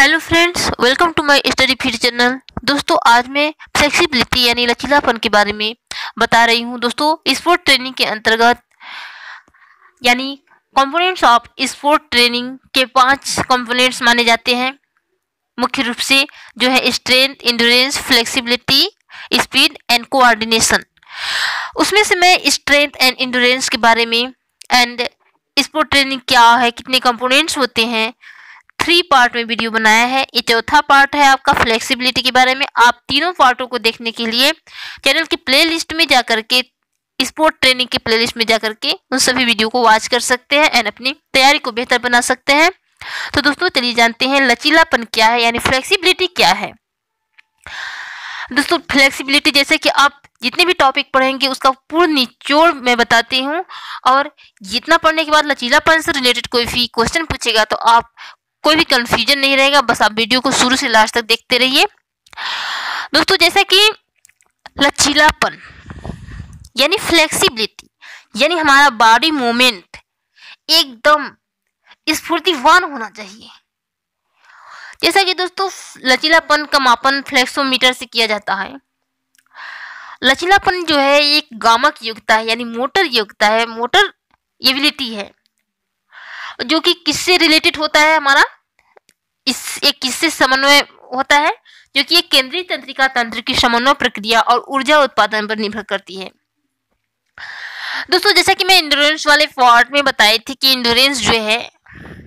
hello friends welcome to my study feed channel दोस्तों आज मैं फ्लेक्सिबिलिटी यानी लचीलापन के बारे में बता रही हूँ दोस्तों स्पोर्ट ट्रेनिंग के अंतर्गत यानी कंपोनेंट्स ऑफ स्पोर्ट ट्रेनिंग के पांच कंपोनेंट्स माने जाते हैं मुख्य रूप से जो है strength endurance flexibility speed and coordination उसमें से मैं स्ट्रेंथ एंड इंडोरेंस के बारे में एंड स्पोर्ट ट्रेनिंग क्या है कितने कंपोनेंट्स होते हैं थ्री पार्ट में वीडियो बनाया है ये चौथा पार्ट है आपका फ्लेक्सिबिलिटी के बारे में आप तीनों पार्टों को देखने के लिए चैनल की प्लेलिस्ट में जा करके स्पोर्ट ट्रेनिंग की प्लेलिस्ट में जा करके उन सभी वीडियो को वॉच कर सकते हैं एंड अपनी तैयारी को बेहतर बना सकते हैं तो दोस्तों चलिए जानते हैं लचीलापन क्या है यानी फ्लेक्सिबिलिटी क्या है दोस्तों फ्लेक्सिबिलिटी जैसे कि आप जितने भी टॉपिक पढ़ेंगे उसका पूर्ण निचोड़ मैं बताती हूँ और जितना पढ़ने के बाद लचीलापन से रिलेटेड कोई भी क्वेश्चन पूछेगा तो आप कोई भी कन्फ्यूजन नहीं रहेगा बस आप वीडियो को शुरू से लास्ट तक देखते रहिए दोस्तों जैसा कि लचीलापन यानी फ्लेक्सिबिलिटी यानी हमारा बॉडी मूवमेंट एकदम स्फूर्तिवान होना चाहिए जैसा कि दोस्तों लचीलापन का मापन फ्लेक्सोमीटर से किया जाता है लचीलापन जो है एक गामक योग्यता है यानी मोटर योग्यता है मोटर एबिलिटी है जो कि किससे रिलेटेड होता है हमारा इस एक किससे समन्वय होता है जो कि एक केंद्रीय तंत्रिका तंत्र की समन्वय प्रक्रिया और ऊर्जा उत्पादन पर निर्भर करती है दोस्तों जैसा कि मैं इंडोरेंस वाले फॉर्ट में बताई थी कि इंडोरेंस जो है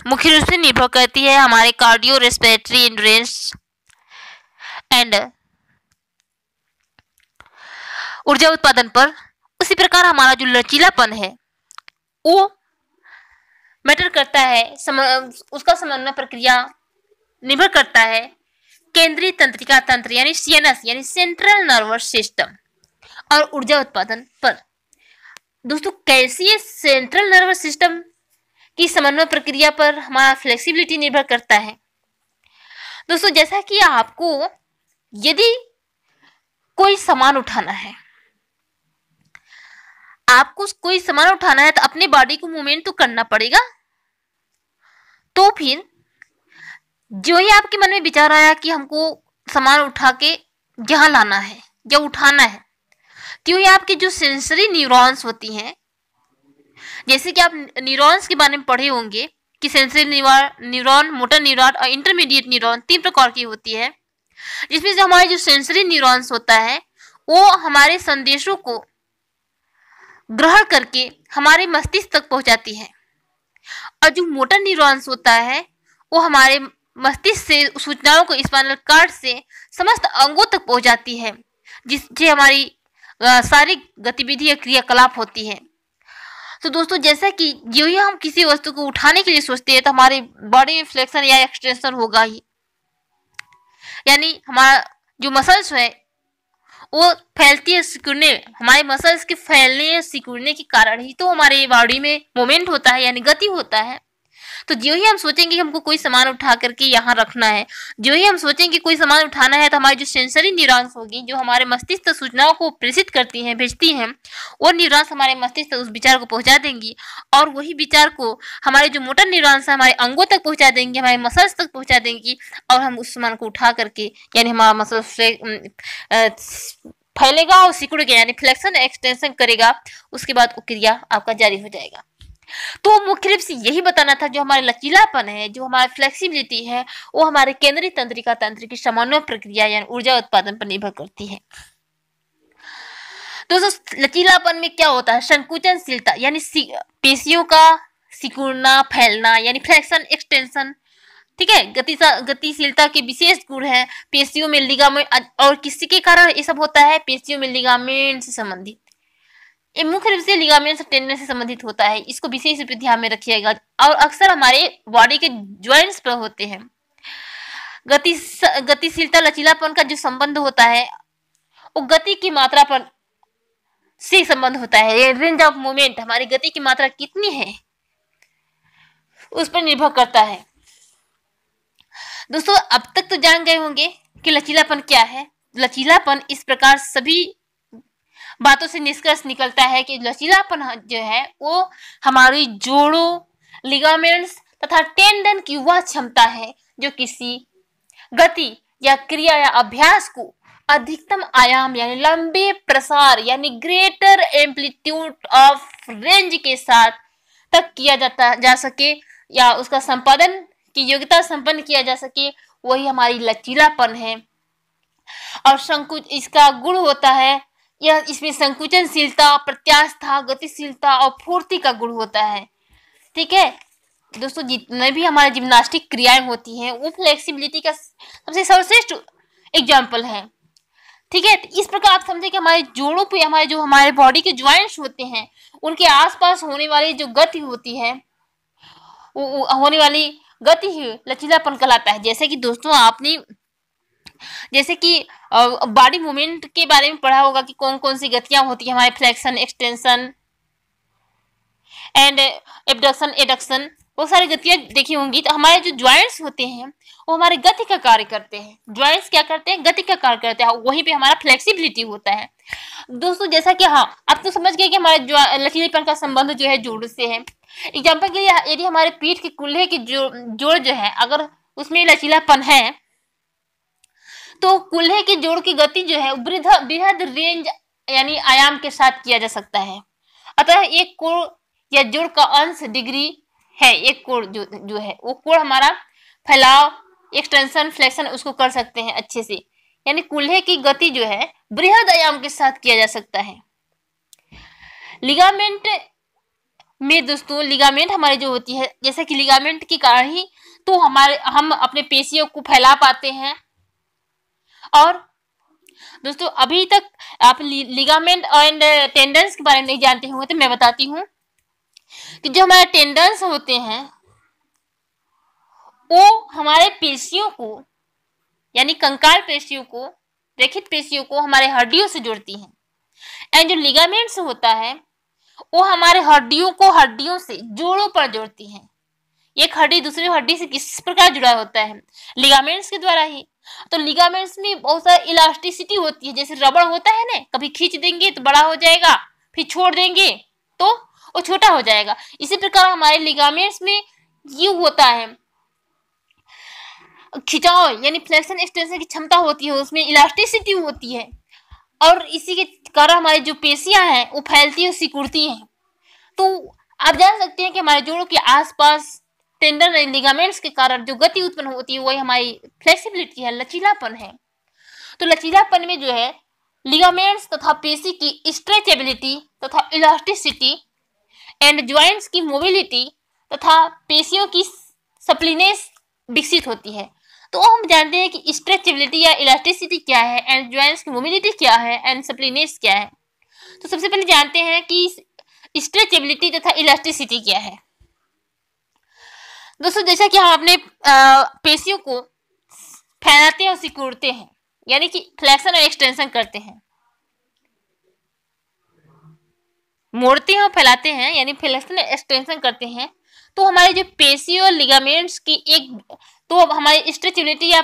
मुख्य रूप से निर्भर करती है हमारे कार्डियो रेस्पिरेटरी इंडोरेंस एंड ऊर्जा उत्पादन पर उसी प्रकार हमारा जो लचीलापन है वो मैटर करता है सम, उसका समन्वय प्रक्रिया निर्भर करता है केंद्रीय तंत्रिका तंत्र यानी सीएनएस यानी सेंट्रल नर्वस सिस्टम और ऊर्जा उत्पादन पर दोस्तों कैसी है सेंट्रल नर्वस सिस्टम की समन्वय प्रक्रिया पर हमारा फ्लेक्सिबिलिटी निर्भर करता है दोस्तों जैसा कि आपको यदि कोई सामान उठाना है आपको कोई सामान उठाना है तो अपने बॉडी को मूवमेंट तो करना पड़ेगा तो फिर जो ही आपके मन में विचार आया कि हमको सामान उठा के यहाँ लाना है या उठाना है क्यों ही आपकी जो सेंसरी न्यूरॉन्स होती हैं जैसे कि आप न्यूरॉन्स के बारे में पढ़े होंगे कि सेंसरी न्यूरॉन मोटर न्यूरॉन और इंटरमीडिएट न्यूरॉन तीन प्रकार की होती है जिसमें से हमारे जो सेंसरी न्यूरॉन्स होता है वो हमारे संदेशों को ग्रहण करके हमारे मस्तिष्क तक पहुंचाती है और जो मोटर न्यूरॉन्स होता है वो हमारे मस्तिष्क से सूचनाओं को स्पाइनल कार्ड से समस्त अंगों तक पहुंचाती है जिससे हमारी सारी गतिविधि या क्रियाकलाप होती है तो दोस्तों जैसा कि जो ही हम किसी वस्तु को उठाने के लिए सोचते हैं तो हमारे बॉडी में फ्लेक्शन या एक्सटेंशन होगा ही यानी हमारा जो मसल्स है वो फैलती है सिकुड़ने हमारे मसल्स के फैलने या सिकुड़ने के कारण ही तो हमारे बॉडी में मोमेंट होता है यानी गति होता है तो जो ही हम सोचेंगे हमको कोई सामान उठा करके यहाँ रखना है जो ही हम सोचेंगे कोई सामान उठाना है तो हमारी जो सेंसरी न्यूरॉन्स होगी जो हमारे मस्तिष्क सूचनाओं को प्रेषित करती हैं भेजती हैं वो न्यूरॉन्स हमारे मस्तिष्क उस विचार को पहुँचा देंगी और वही विचार को हमारे जो मोटर न्यूरॉन्स है हमारे अंगों तक पहुँचा देंगे हमारे मसल्स तक पहुँचा देंगी और हम उस सामान को उठा करके यानी हमारा मसल फैलेगा और सिकुड़ गया यानी फ्लेक्शन एक्सटेंशन करेगा उसके बाद वो क्रिया आपका जारी हो जाएगा तो मुख्य रूप से यही बताना था जो हमारा लचीलापन है जो हमारा फ्लेक्सिबिलिटी है वो हमारे केंद्रीय तंत्रिका तंत्र की समन्वय प्रक्रिया यानी ऊर्जा उत्पादन पर निर्भर करती है तो लचीलापन में क्या होता है संकुचनशीलता यानी पेशियों का सिकुड़ना फैलना यानी फ्लेक्शन एक्सटेंशन ठीक है गतिशीलता के विशेष गुण है पेशियों में लिगामेंट और किसी के कारण ये सब होता है पेशियों में लिगामेंट से संबंधित ये मुख्य रूप से लिगामेंट्स और टेंडन से संबंधित होता है इसको विशेष रूप से ध्यान में रखिएगा और अक्सर हमारे बॉडी के ज्वाइंट्स पर होते हैं गति गतिशीलता लचीलापन का जो संबंध होता है वो गति की मात्रा पर से संबंध होता है ये रेंज ऑफ मूवमेंट हमारी गति की मात्रा कितनी है उस पर निर्भर करता है दोस्तों अब तक तो जान गए होंगे कि लचीलापन क्या है लचीलापन इस प्रकार सभी बातों से निष्कर्ष निकलता है कि लचीलापन जो है वो हमारी जोड़ों लिगामेंट्स तथा टेंडन की वह क्षमता है जो किसी गति या क्रिया या अभ्यास को अधिकतम आयाम यानी लंबे प्रसार यानी ग्रेटर एम्पलीट्यूड ऑफ रेंज के साथ तक किया जाता जा सके या उसका संपादन की योग्यता संपन्न किया जा सके वही हमारी लचीलापन है और संकुच इसका गुण होता है यह इसमें संकुचनशीलता प्रत्याशा गतिशीलता और फूर्ति का गुण होता है ठीक है दोस्तों जितने भी हमारे जिम्नास्टिक क्रियाएं होती हैं वो फ्लेक्सिबिलिटी का सबसे सर्वश्रेष्ठ एग्जाम्पल है ठीक है इस प्रकार आप समझे कि हमारे जोड़ों पे हमारे जो हमारे बॉडी के ज्वाइंट्स होते हैं उनके आसपास होने वाली जो गति होती है वो होने वाली गति ही लचीलापन कहलाता है जैसे कि दोस्तों आपने जैसे कि बॉडी मूवमेंट के बारे में पढ़ा होगा कि कौन कौन सी गतियां होती है हमारे flexion extension and abduction adduction वो सारी गतियां देखी होंगी तो हमारे जो ज्वाइंट्स होते हैं वो हमारे गति का कार्य करते हैं ज्वाइंट्स क्या करते हैं गति का कार्य करते हैं हाँ, वहीं पे हमारा फ्लेक्सिबिलिटी होता है दोस्तों जैसा कि हाँ आप तो समझ गए कि हमारे लचीलेपन का संबंध जो है जोड़ से है एग्जाम्पल के लिए यदि हमारे पीठ के कुल्हे की जो जोड़ जो है अगर उसमें लचीलापन है तो कुल्हे के जोड़ की गति जो है बृहद रेंज यानी आयाम के साथ किया जा सकता है अतः एक कोड़ या जोड़ का अंश डिग्री है एक कोड़ जो जो है वो कोड़ हमारा फैलाव एक्सटेंशन फ्लेक्शन उसको कर सकते हैं अच्छे से यानी कुल्हे की गति जो है बृहद आयाम के साथ किया जा सकता है लिगामेंट में दोस्तों लिगामेंट हमारी जो होती है जैसे कि लिगामेंट के कारण ही तो हमारे हम अपने पेशियों को फैला पाते हैं और दोस्तों अभी तक आप लिगामेंट एंड टेंडेंस के बारे में नहीं जानते होंगे तो मैं बताती हूँ कि जो हमारे टेंडेंस होते हैं वो हमारे पेशियों को यानी कंकाल पेशियों को रेखित पेशियों को हमारे हड्डियों से जोड़ती हैं एंड जो लिगामेंट्स होता है वो हमारे हड्डियों को हड्डियों से जोड़ों पर जोड़ती हैं एक हड्डी दूसरी हड्डी से किस प्रकार जुड़ा होता है लिगामेंट्स के द्वारा ही तो लिगामेंट्स में बहुत सारा इलास्टिसिटी होती है जैसे रबड़ होता है ना कभी खींच देंगे तो बड़ा हो जाएगा फिर छोड़ देंगे तो वो छोटा हो जाएगा इसी प्रकार हमारे लिगामेंट्स में ये होता है खिंचाव यानी फ्लेक्शन एक्सटेंशन की क्षमता होती है उसमें इलास्टिसिटी होती है और इसी के कारण हमारी जो पेशियां हैं वो फैलती है सिकुड़ती हैं तो आप जान सकते हैं कि हमारे जोड़ों के आसपास टेंडर लिगामेंट्स के कारण जो गति उत्पन्न होती है वही हमारी फ्लेक्सिबिलिटी है लचीलापन है तो लचीलापन में जो है लिगामेंट्स तथा पेशी की स्ट्रेचेबिलिटी तथा इलास्टिसिटी एंड ज्वाइंट्स की मोबिलिटी तथा पेशियों की सप्लीनेस विकसित होती है तो हम जानते हैं कि स्ट्रेचेबिलिटी या इलास्टिसिटी क्या है एंड ज्वाइंट्स की मोबिलिटी क्या है एंड सप्लीनेस क्या है तो सबसे पहले जानते हैं कि स्ट्रेचेबिलिटी तथा इलास्टिसिटी क्या है दोस्तों जैसा कि हम अपने पेशियों को फैलाते और सिकुड़ते हैं यानी कि फ्लैक्शन और एक्सटेंशन करते हैं मोड़ते हैं और फैलाते हैं यानी फ्लैक्शन एक्सटेंशन करते हैं तो हमारे जो पेशी और लिगामेंट्स की एक तो हमारी स्ट्रेचबिलिटी या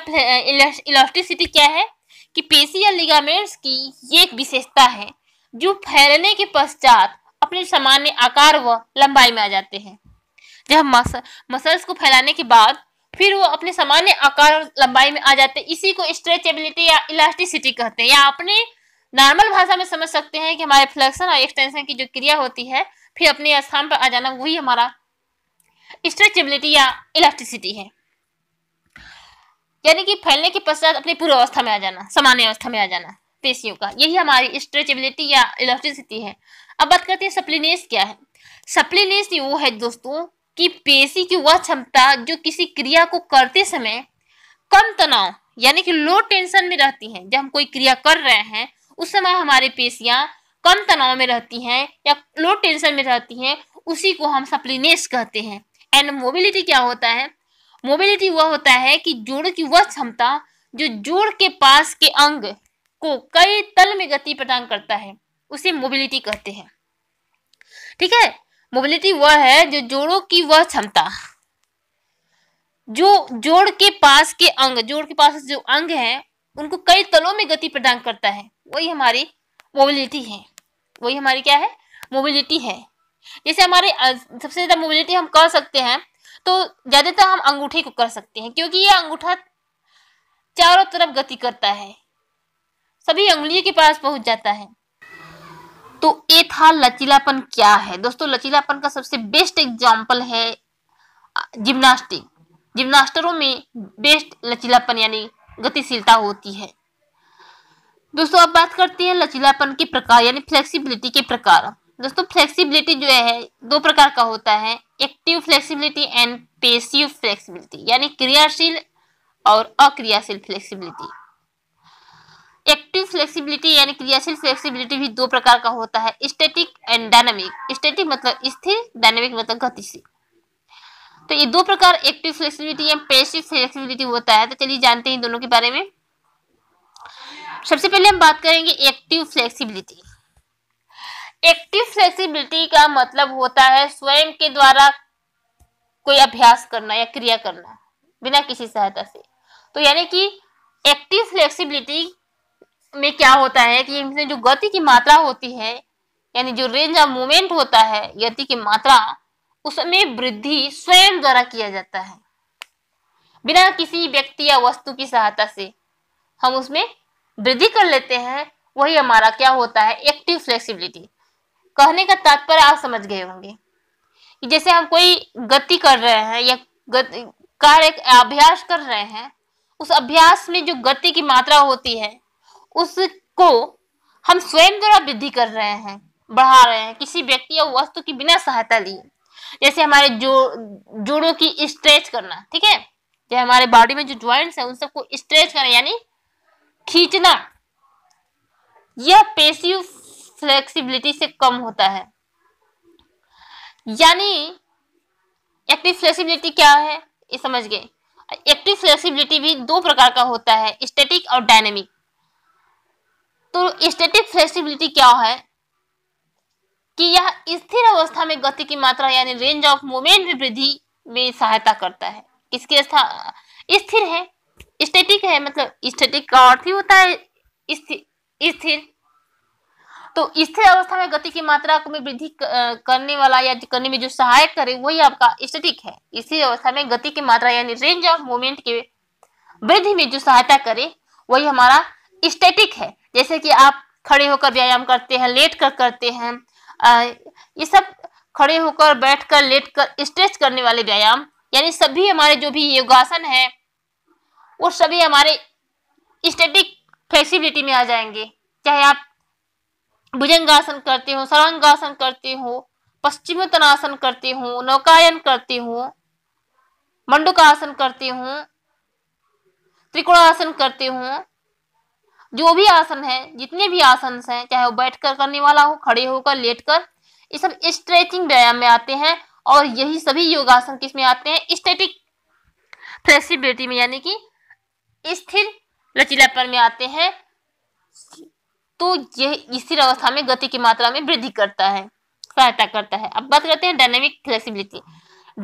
इलास्टिसिटी क्या है कि पेशी या लिगामेंट्स की एक विशेषता है जो फैलने के पश्चात अपने सामान्य आकार व लंबाई में आ जाते हैं जब मस, मसल्स को फैलाने के बाद फिर वो अपने सामान्य आकार और लंबाई में आ जाते हैं इसी को स्ट्रेचेबिलिटी या इलास्टिसिटी कहते हैं या अपने नॉर्मल भाषा में समझ सकते हैं कि हमारे फ्लेक्शन और एक्सटेंशन की जो क्रिया होती है फिर अपने स्थान पर आ जाना वही हमारा स्ट्रेचेबिलिटी या इलास्टिसिटी है यानी कि फैलने के पश्चात अपनी पूर्व अवस्था में आ जाना सामान्य अवस्था में आ जाना पेशियों का यही हमारी स्ट्रेचेबिलिटी या इलास्टिसिटी है अब बात करते हैं सप्लीनेस क्या है सप्लीनेस वो है दोस्तों कि पेशी की वह क्षमता जो किसी क्रिया को करते समय कम तनाव यानी कि लो टेंशन में रहती हैं जब हम कोई क्रिया कर रहे हैं उस समय हमारे पेशियां कम तनाव में रहती हैं या लो टेंशन में रहती हैं उसी को हम सप्लीनेस कहते हैं एंड मोबिलिटी क्या होता है मोबिलिटी वह होता है कि जोड़ की वह क्षमता जो जोड़ के पास के अंग को कई तल में गति प्रदान करता है उसे मोबिलिटी कहते हैं ठीक है मोबिलिटी वह है जो जोड़ों की वह क्षमता जो जोड़ के पास के अंग जोड़ के पास जो अंग हैं उनको कई तलों में गति प्रदान करता है वही हमारी मोबिलिटी है वही हमारी क्या है मोबिलिटी है जैसे हमारे सबसे ज़्यादा मोबिलिटी हम कर सकते हैं तो ज़्यादातर हम अंगूठे को कर सकते हैं क्योंकि यह अंगूठा चारों तरफ गति करता है सभी अंगुलियों के पास पहुंच जाता है तो ये था लचीलापन क्या है दोस्तों लचीलापन का सबसे बेस्ट एग्जाम्पल है जिम्नास्टिक जिम्नास्टरों में बेस्ट लचीलापन यानी गतिशीलता होती है दोस्तों अब बात करते हैं लचीलापन के प्रकार यानी फ्लेक्सिबिलिटी के प्रकार दोस्तों फ्लेक्सिबिलिटी जो है दो प्रकार का होता है active flexibility and passive flexibility यानी क्रियाशील और अक्रियाशील फ्लेक्सिबिलिटी फ्लेक्सिबिलिटी यानी क्रियाशील फ्लेक्सिबिलिटी भी दो प्रकार का होता है स्टैटिक एंड डायनामिक स्टैटिक मतलब स्थिर डायनामिक मतलब गतिशील तो ये दो प्रकार एक्टिव फ्लेक्सिबिलिटी या पैसिव फ्लेक्सिबिलिटी होता है तो चलिए जानते हैं दोनों के बारे में सबसे पहले हम बात करेंगे एक्टिव फ्लेक्सिबिलिटी एक्टिव फ्लेक्सिबिलिटी का मतलब होता है स्वयं के द्वारा कोई अभ्यास करना या क्रिया करना बिना किसी सहायता से तो यानी कि एक्टिव फ्लेक्सिबिलिटी में क्या होता है कि इनमें जो गति की मात्रा होती है यानी जो रेंज ऑफ मूवमेंट होता है गति की मात्रा उसमें वृद्धि स्वयं द्वारा किया जाता है बिना किसी व्यक्ति या वस्तु की सहायता से हम उसमें वृद्धि कर लेते हैं वही हमारा क्या होता है एक्टिव फ्लेक्सिबिलिटी कहने का तात्पर्य आप समझ गए होंगे जैसे हम कोई गति कर रहे हैं या कार्य अभ्यास कर रहे हैं उस अभ्यास में जो गति की मात्रा होती है उसको हम स्वयं द्वारा वृद्धि कर रहे हैं बढ़ा रहे हैं किसी व्यक्ति या वस्तु की बिना सहायता लिए जैसे हमारे जो जोड़ों की स्ट्रेच करना ठीक है या हमारे बॉडी में जो ज्वाइंट्स हैं उन सबको स्ट्रेच करना यानी खींचना यह पेशिव फ्लेक्सिबिलिटी से कम होता है यानी एक्टिव फ्लेक्सिबिलिटी क्या है ये समझ गए एक्टिव फ्लेक्सिबिलिटी भी दो प्रकार का होता है स्टैटिक और डायनेमिक तो स्टेटिक फ्लेक्सिबिलिटी क्या है कि यह स्थिर अवस्था में गति की मात्रा यानी रेंज ऑफ मूवमेंट में वृद्धि में सहायता करता है इसके स्थिर है स्टेटिक है मतलब स्टेटिक का अर्थ ही होता है स्थिर तो स्थिर अवस्था में गति की मात्रा में वृद्धि करने वाला या करने में जो सहायक करे वही आपका स्टेटिक है स्थिर अवस्था में गति की मात्रा यानी रेंज ऑफ मूवमेंट के वृद्धि में जो सहायता करे वही हमारा स्टेटिक है जैसे कि आप खड़े होकर व्यायाम करते हैं लेट कर करते हैं आ, ये सब खड़े होकर बैठ कर लेट कर स्ट्रेच करने वाले व्यायाम यानी सभी हमारे जो भी योगासन है वो सभी हमारे स्टेटिक फ्लेक्सिबिलिटी में आ जाएंगे चाहे आप भुजंगासन करते हो सरांगासन करते हो तनासन करते हो नौकायन करते हो मंडुकासन करते हो त्रिकोणासन करते हो जो भी आसन है जितने भी आसन हैं चाहे वो बैठ कर करने वाला हो खड़े होकर लेट कर ये सब स्ट्रेचिंग व्यायाम में आते हैं और यही सभी योगासन किस में आते हैं स्टेटिक फ्लेक्सीबिलिटी में यानी कि स्थिर लचीलापन में आते हैं तो यह स्थिर अवस्था में गति की मात्रा में वृद्धि करता है सहायता करता है अब बात करते हैं डायनेमिक फ्लेक्सिबिलिटी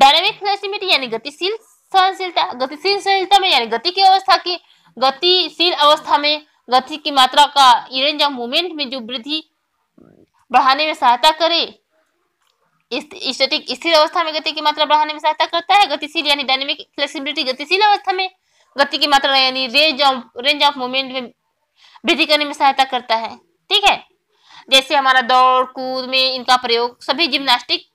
डायनेमिक फ्लेक्सिबिलिटी यानी गतिशील सहनशीलता गतिशील सहनशीलता में यानी गति की अवस्था की गतिशील अवस्था में गति की मात्रा का इरेंज ऑफ मूवमेंट में जो वृद्धि बढ़ाने में सहायता करे स्टैटिक स्थिर अवस्था में गति की मात्रा बढ़ाने में सहायता करता है गतिशील यानी डायनेमिक फ्लेक्सिबिलिटी गतिशील अवस्था में गति की मात्रा यानी range of range of movement में वृद्धि करने में सहायता करता है ठीक है जैसे हमारा दौड़ कूद में इनका प्रयोग सभी जिम्नास्टिक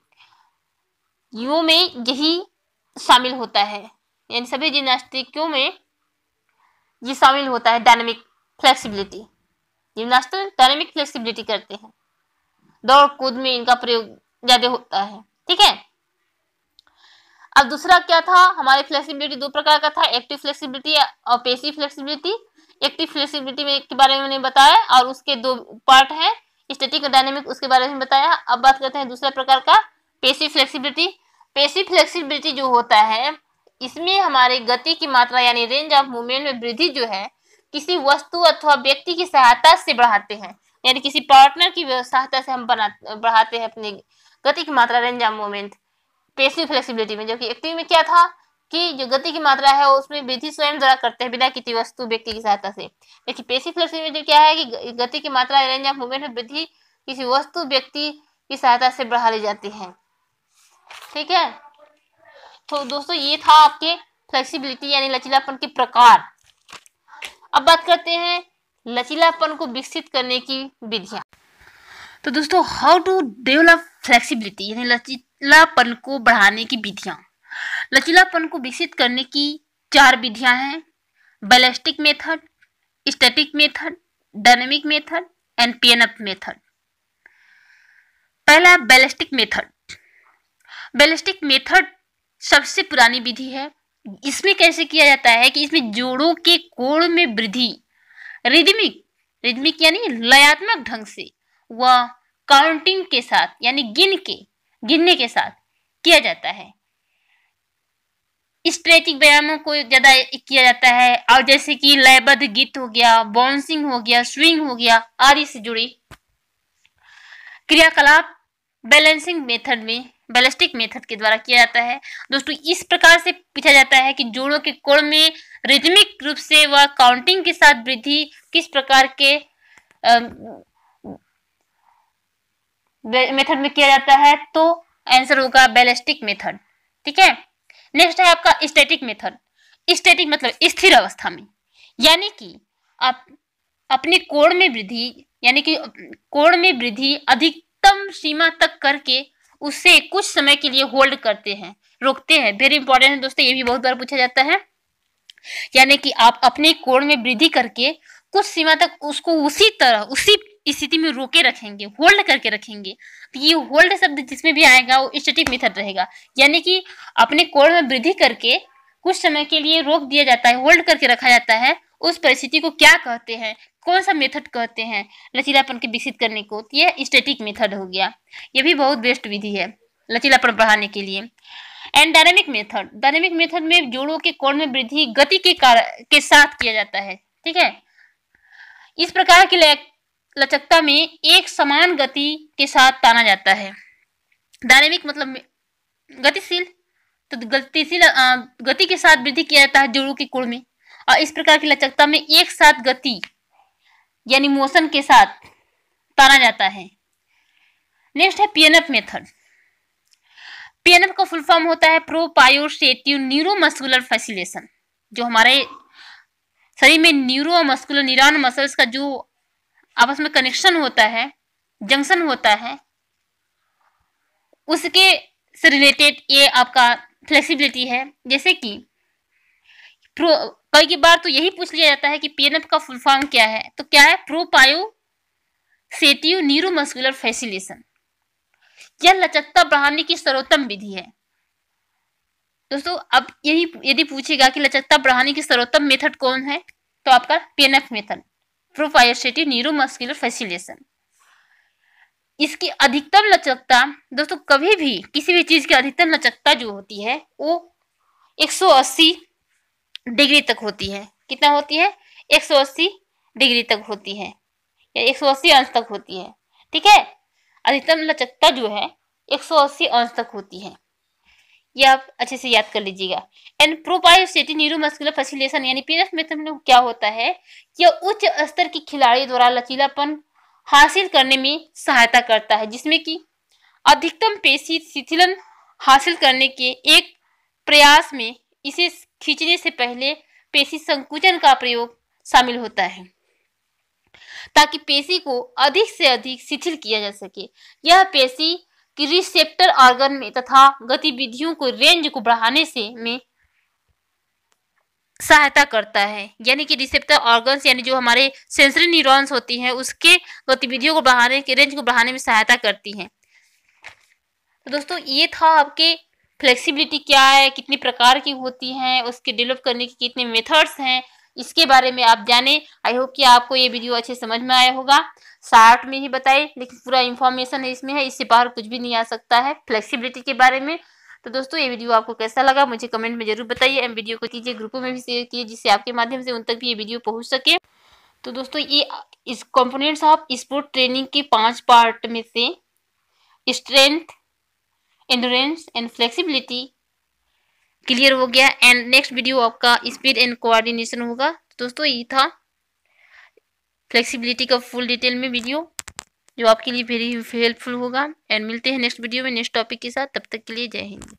यू में यही शामिल होता है यानी सभी जिम्नास्टिकों में ये शामिल होता है dynamic flexibility gymnast dynamic flexibility करते हैं दौड़ कूद में इनका प्रयोग ज्यादा होता है ठीक है अब दूसरा क्या था हमारे फ्लेक्सिबिलिटी दो प्रकार का था एक्टिव फ्लेक्सिबिलिटी और पेसिव फ्लेक्सिबिलिटी एक्टिव फ्लेक्सिबिलिटी में के बारे में मैंने बताया और उसके दो पार्ट हैं स्टेटिक और डायनेमिक उसके बारे में बताया अब बात करते हैं दूसरा प्रकार का पेसिव फ्लेक्सिबिलिटी पेसिव फ्लेक्सिबिलिटी जो होता है इसमें हमारे गति की मात्रा यानी रेंज ऑफ मूवमेंट में वृद्धि जो है किसी वस्तु अथवा व्यक्ति की सहायता से बढ़ाते हैं यानी किसी पार्टनर की सहायता से हम बना बढ़ाते हैं अपनी गति की मात्रा रेंज ऑफ मूवमेंट पेशी फ्लेक्सिबिलिटी में जो कि एक्टिव में क्या था कि जो गति की मात्रा है उसमें वृद्धि स्वयं द्वारा करते हैं बिना किसी वस्तु व्यक्ति की सहायता से देखिए पेशी फ्लेक्सिबिलिटी क्या है कि गति की मात्रा रेंज ऑफ मूवमेंट में वृद्धि किसी वस्तु व्यक्ति की सहायता से बढ़ा ली जाती है ठीक है तो दोस्तों ये था आपके फ्लेक्सिबिलिटी यानी लचीलापन के प्रकार अब बात करते हैं लचीलापन को विकसित करने की विधियां तो दोस्तों हाउ टू डेवलप फ्लेक्सिबिलिटी यानी लचीलापन को बढ़ाने की विधियां लचीलापन को विकसित करने की चार विधियां हैं ballistic method static method dynamic method and PNF method पहला बैलिस्टिक मेथड बैलिस्टिक मेथड सबसे पुरानी विधि है इसमें कैसे किया जाता है कि इसमें जोड़ों के कोण में वृद्धि रिदमिक रिदमिक यानी लयात्मक ढंग से व काउंटिंग के साथ यानी गिन के गिनने के साथ किया जाता है स्ट्रेचिंग व्यायामों को ज़्यादा किया जाता है और जैसे कि लयबद्ध गीत हो गया बाउंसिंग हो गया स्विंग हो गया आदि से जुड़ी क्रियाकलाप बैलेंसिंग मेथड में बैलिस्टिक मेथड के द्वारा किया जाता है दोस्तों इस प्रकार से पूछा जाता है कि जोड़ों के कोण में रिदमिक रूप से व काउंटिंग के साथ वृद्धि किस प्रकार के मेथड में किया जाता है तो आंसर होगा बैलिस्टिक मेथड ठीक है नेक्स्ट है आपका स्टैटिक मेथड स्टैटिक मतलब स्थिर अवस्था में यानी कि आप अपने कोण में वृद्धि यानी कि कोण में वृद्धि अधिकतम सीमा तक करके उसे कुछ समय के लिए होल्ड करते हैं रोकते हैं वेरी इंपॉर्टेंट है दोस्तों ये भी बहुत बार पूछा जाता है यानी कि आप अपने कोण में वृद्धि करके कुछ सीमा तक उसको उसी तरह उसी स्थिति में रोके रखेंगे होल्ड करके रखेंगे तो ये होल्ड शब्द जिसमें भी आएगा वो स्टेटिक मेथड रहेगा यानी कि अपने कोण में वृद्धि करके कुछ समय के लिए रोक दिया जाता है होल्ड करके रखा जाता है उस परिस्थिति को क्या कहते हैं कौन सा मेथड कहते हैं लचीलापन के विकसित करने को तो ये स्टेटिक मेथड हो गया ये भी बहुत बेस्ट विधि है लचीलापन बढ़ाने के लिए and dynamic method dynamic method में जोड़ों के कोण में वृद्धि गति के कारण के साथ किया जाता है ठीक है इस प्रकार की लचकता में एक समान गति के साथ ताना जाता है डायनेमिक मतलब गतिशील तो गतिशील गति के साथ वृद्धि किया जाता है जोड़ों के कोण में और इस प्रकार की लचकता में एक साथ गति यानी मोशन के साथ ताना जाता है नेक्स्ट है पीएनएफ मेथड पीएनएफ का फुल फॉर्म होता है प्रोपायोसेटिव न्यूरोमस्कुलर फैसिलेशन जो हमारे शरीर में न्यूरो मस्कुलर न्यूरॉन मसल्स का जो आपस में कनेक्शन होता है जंक्शन होता है उसके से रिलेटेड ये आपका फ्लेक्सिबिलिटी है जैसे कि प्रो कई की बार तो यही पूछ लिया जाता है कि पीएनएफ का फुल फॉर्म क्या है तो क्या है प्रोपायो न्यूरो मस्कुलर फैसिलेशन यह लचकता बढ़ाने की सर्वोत्तम विधि है दोस्तों अब यही यदि पूछेगा कि लचकता बढ़ाने की सर्वोत्तम मेथड कौन है तो आपका PNF method neuromuscular facilitation इसकी अधिकतम लचकता दोस्तों कभी भी किसी भी चीज की अधिकतम लचकता जो होती है वो 180 डिग्री तक होती है कितना होती है एक सौ अस्सी डिग्री तक होती है या एक सौ अस्सी अंश तक होती है ठीक है अधिकतम लचकता जो है एक सौ अस्सी अंश तक होती है ये आप अच्छे से याद कर लीजिएगा एंड प्रोपायोसिटी न्यूरोमस्कुलर फैसिलेशन यानी पीएनएफ मेथड में क्या होता है कि उच्च स्तर के खिलाड़ी द्वारा लचीलापन हासिल करने में सहायता करता है जिसमें कि अधिकतम पेशी शिथिलन हासिल करने के एक प्रयास में इसे खींचने से पहले पेशी संकुचन का प्रयोग शामिल होता है ताकि पेशी को अधिक से अधिक शिथिल किया जा सके यह पेशी कि रिसेप्टर ऑर्गन में तथा गतिविधियों को रेंज को बढ़ाने से में सहायता करता है यानी कि रिसेप्टर ऑर्गन्स यानी जो हमारे सेंसरी न्यूरॉन्स होती हैं उसके गतिविधियों को बढ़ाने के रेंज को बढ़ाने में सहायता करती हैं तो दोस्तों ये था आपके फ्लेक्सिबिलिटी क्या है कितनी प्रकार की होती हैं उसके डेवलप करने के कितने मेथड्स हैं इसके बारे में आप जानें आई होप कि आपको ये वीडियो अच्छे समझ में आया होगा शार्ट में ही बताए लेकिन पूरा इन्फॉर्मेशन है इसमें है इससे बाहर कुछ भी नहीं आ सकता है फ्लेक्सिबिलिटी के बारे में तो दोस्तों ये वीडियो आपको कैसा लगा मुझे कमेंट में जरूर बताइए एम वीडियो को कीजिए ग्रुपों में भी शेयर कीजिए जिससे आपके माध्यम से उन तक भी ये वीडियो पहुंच सके तो दोस्तों ये इस कंपोनेंट्स ऑफ स्पोर्ट ट्रेनिंग के पांच पार्ट में से strength endurance and flexibility clear हो गया एंड नेक्स्ट वीडियो आपका स्पीड एंड कोऑर्डिनेशन होगा तो दोस्तों ये था फ्लेक्सिबिलिटी का फुल डिटेल में वीडियो जो आपके लिए वेरी हेल्पफुल होगा एंड मिलते हैं नेक्स्ट वीडियो में नेक्स्ट टॉपिक के साथ तब तक के लिए जय हिंद